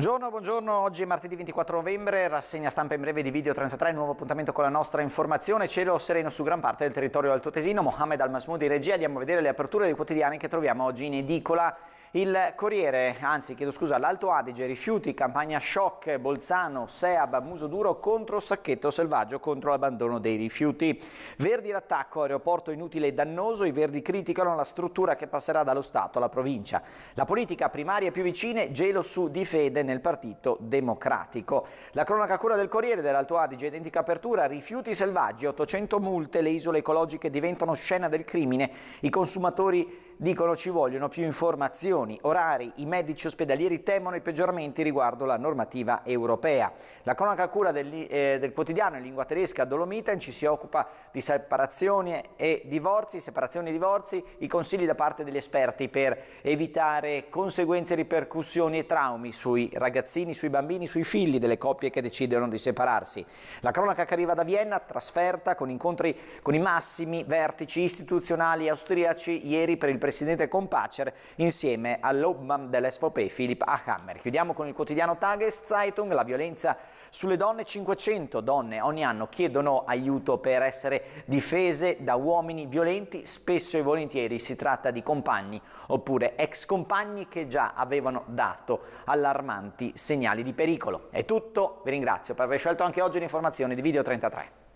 Buongiorno, buongiorno, oggi è martedì 24 novembre, rassegna stampa in breve di Video 33, nuovo appuntamento con la nostra informazione, cielo sereno su gran parte del territorio altotesino. Mohamed Al-Masmoudi, regia, andiamo a vedere le aperture dei quotidiani che troviamo oggi in edicola. Il Corriere, anzi chiedo scusa, l'Alto Adige, rifiuti, campagna shock, Bolzano, Seab, Muso Duro contro Sacchetto Selvaggio contro l'abbandono dei rifiuti. Verdi l'attacco, aeroporto inutile e dannoso, i Verdi criticano la struttura che passerà dallo Stato alla provincia. La politica primaria più vicine, gelo su di fede nel Partito Democratico. La cronaca cura del Corriere dell'Alto Adige, identica apertura, rifiuti selvaggi, 800 multe, le isole ecologiche diventano scena del crimine, i consumatori dicono ci vogliono più informazioni condizioni, orari, i medici ospedalieri temono i peggioramenti riguardo la normativa europea. La cronaca cura del, eh, del quotidiano in lingua tedesca Dolomiten ci si occupa di separazioni e divorzi, separazioni e divorzi, i consigli da parte degli esperti per evitare conseguenze, ripercussioni e traumi sui ragazzini, sui bambini, sui figli delle coppie che decidono di separarsi. La cronaca che arriva da Vienna, trasferta con incontri con i massimi vertici istituzionali austriaci ieri per il presidente Compacer insieme insieme all'Obmann dell'SVP Philipp Achammer. Chiudiamo con il quotidiano Tageszeitung, la violenza sulle donne, 500 donne ogni anno chiedono aiuto per essere difese da uomini violenti, spesso e volentieri si tratta di compagni oppure ex compagni che già avevano dato allarmanti segnali di pericolo. È tutto, vi ringrazio per aver scelto anche oggi l'informazione di Video 33.